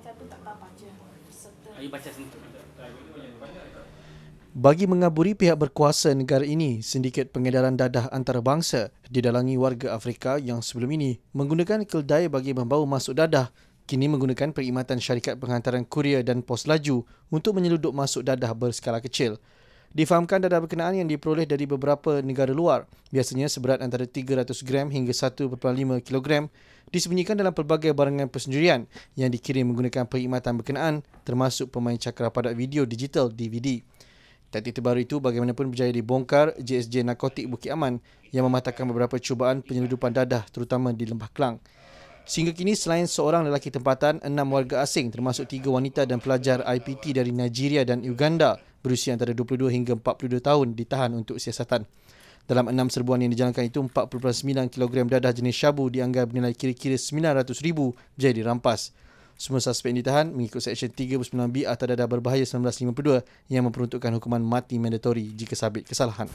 Saya pun tak tahu bagi mengaburi pihak berkuasa negara ini, sindiket pengedaran dadah antarabangsa didalangi warga Afrika yang sebelum ini menggunakan keldai bagi membawa masuk dadah, kini menggunakan perkhidmatan syarikat penghantaran kurier dan pos laju untuk menyeludup masuk dadah berskala kecil difahamkan dadah berkenaan yang diperoleh dari beberapa negara luar, biasanya seberat antara 300 gram hingga 1.5 kilogram disembunyikan dalam pelbagai barangan persendirian yang dikirim menggunakan perkhidmatan berkenaan termasuk pemain cakera padat video digital DVD. Taktik terbaru itu bagaimanapun berjaya dibongkar JSJ Narkotik Bukit Aman yang mematahkan beberapa cubaan penyeludupan dadah terutama di Lembah Kelang. Sehingga kini selain seorang lelaki tempatan, enam warga asing termasuk tiga wanita dan pelajar IPT dari Nigeria dan Uganda berusia antara 22 hingga 42 tahun ditahan untuk siasatan. Dalam enam serbuan yang dijalankan itu, 4.9 kg dadah jenis syabu dianggap bernilai kira-kira RM900,000 berjaya dirampas. Semua suspek yang ditahan mengikut Seksyen 39B atau dadah berbahaya 1952 yang memperuntukkan hukuman mati mandatory jika sabit kesalahan.